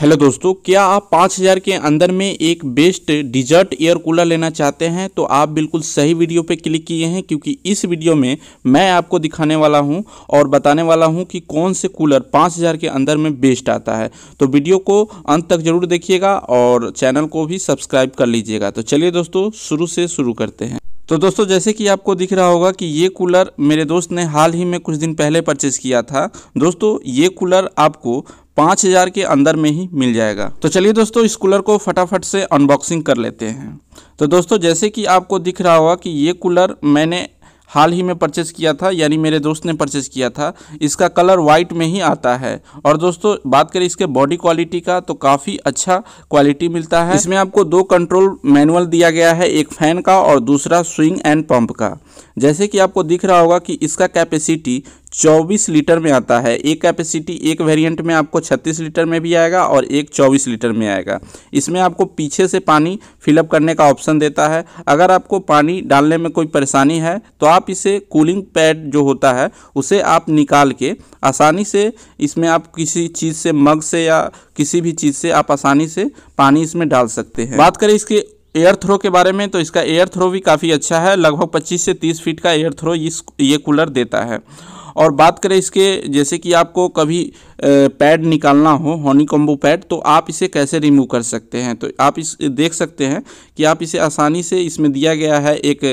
hello दोस्तों क्या आप पाँच हज़ार के अंदर में एक बेस्ट डिजर्ट एयर कूलर लेना चाहते हैं तो आप बिल्कुल सही वीडियो पे क्लिक किए हैं क्योंकि इस वीडियो में मैं आपको दिखाने वाला हूं और बताने वाला हूं कि कौन से कूलर पाँच हज़ार के अंदर में बेस्ट आता है तो वीडियो को अंत तक ज़रूर देखिएगा और चैनल को भी सब्सक्राइब कर लीजिएगा तो चलिए दोस्तों शुरू से शुरू करते हैं तो दोस्तों जैसे कि आपको दिख रहा होगा कि ये कूलर मेरे दोस्त ने हाल ही में कुछ दिन पहले परचेज़ किया था दोस्तों ये कूलर आपको पाँच हज़ार के अंदर में ही मिल जाएगा तो चलिए दोस्तों इस कूलर को फटाफट से अनबॉक्सिंग कर लेते हैं तो दोस्तों जैसे कि आपको दिख रहा होगा कि ये कूलर मैंने हाल ही में परचेज़ किया था यानी मेरे दोस्त ने परचेज़ किया था इसका कलर वाइट में ही आता है और दोस्तों बात करें इसके बॉडी क्वालिटी का तो काफ़ी अच्छा क्वालिटी मिलता है इसमें आपको दो कंट्रोल मैनुअल दिया गया है एक फ़ैन का और दूसरा स्विंग एंड पंप का जैसे कि आपको दिख रहा होगा कि इसका कैपेसिटी चौबीस लीटर में आता है एक कैपेसिटी एक वेरिएंट में आपको छत्तीस लीटर में भी आएगा और एक चौबीस लीटर में आएगा इसमें आपको पीछे से पानी फिलअप करने का ऑप्शन देता है अगर आपको पानी डालने में कोई परेशानी है तो आप इसे कूलिंग पैड जो होता है उसे आप निकाल के आसानी से इसमें आप किसी चीज़ से मग से या किसी भी चीज़ से आप आसानी से पानी इसमें डाल सकते हैं बात करें इसके एयर थ्रो के बारे में तो इसका एयर थ्रो भी काफ़ी अच्छा है लगभग 25 से 30 फीट का एयर थ्रो इस ये कूलर देता है और बात करें इसके जैसे कि आपको कभी पैड निकालना हो हॉनी कॉम्बो पैड तो आप इसे कैसे रिमूव कर सकते हैं तो आप इस देख सकते हैं कि आप इसे आसानी से इसमें दिया गया है एक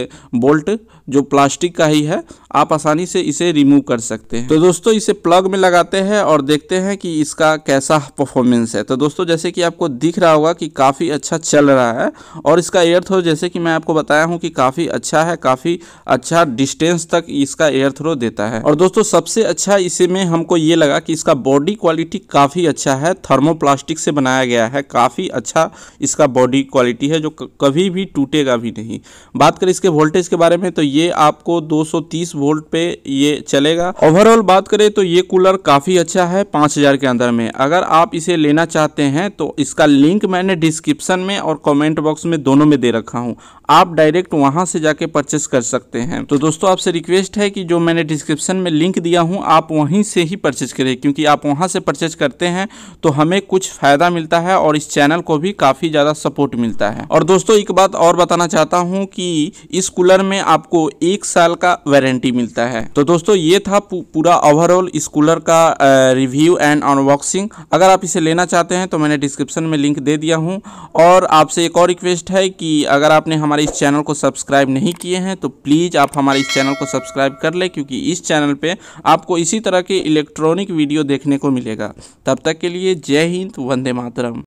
बोल्ट जो प्लास्टिक का ही है आप आसानी से इसे रिमूव कर सकते हैं तो दोस्तों इसे प्लग में लगाते हैं और देखते हैं कि इसका कैसा परफॉर्मेंस है तो दोस्तों जैसे कि आपको दिख रहा होगा कि काफ़ी अच्छा चल रहा है और इसका एयर थ्रो जैसे कि मैं आपको बताया हूँ कि काफ़ी अच्छा है काफ़ी अच्छा डिस्टेंस तक इसका एयर थ्रो देता है और दोस्तों दोस्तों सबसे अच्छा इसी में हमको ये लगा कि इसका बॉडी क्वालिटी काफ़ी अच्छा है थर्मोप्लास्टिक से बनाया गया है काफ़ी अच्छा इसका बॉडी क्वालिटी है जो कभी भी टूटेगा भी नहीं बात करें इसके वोल्टेज के बारे में तो ये आपको 230 वोल्ट पे ये चलेगा ओवरऑल बात करें तो ये कूलर काफ़ी अच्छा है पाँच के अंदर में अगर आप इसे लेना चाहते हैं तो इसका लिंक मैंने डिस्क्रिप्सन में और कॉमेंट बॉक्स में दोनों में दे रखा हूँ आप डायरेक्ट वहाँ से जाके परचेस कर सकते हैं तो दोस्तों आपसे रिक्वेस्ट है कि जो मैंने डिस्क्रिप्सन में लिंक दिया हूँ आप वहीं से ही परचेज करें क्योंकि आप वहाँ से परचेज करते हैं तो हमें कुछ फ़ायदा मिलता है और इस चैनल को भी काफ़ी ज़्यादा सपोर्ट मिलता है और दोस्तों एक बात और बताना चाहता हूँ कि इस कूलर में आपको एक साल का वारंटी मिलता है तो दोस्तों ये था पूरा ओवरऑल इस कूलर का रिव्यू एंड अनबॉक्सिंग अगर आप इसे लेना चाहते हैं तो मैंने डिस्क्रिप्शन में लिंक दे दिया हूँ और आपसे एक और रिक्वेस्ट है कि अगर आपने हमारे इस चैनल को सब्सक्राइब नहीं किए हैं तो प्लीज़ आप हमारे इस चैनल को सब्सक्राइब कर ले क्योंकि इस चैनल पर आपको इसी तरह के इलेक्ट्रॉनिक वीडियो देखने को मिलेगा तब तक के लिए जय हिंद वंदे मातरम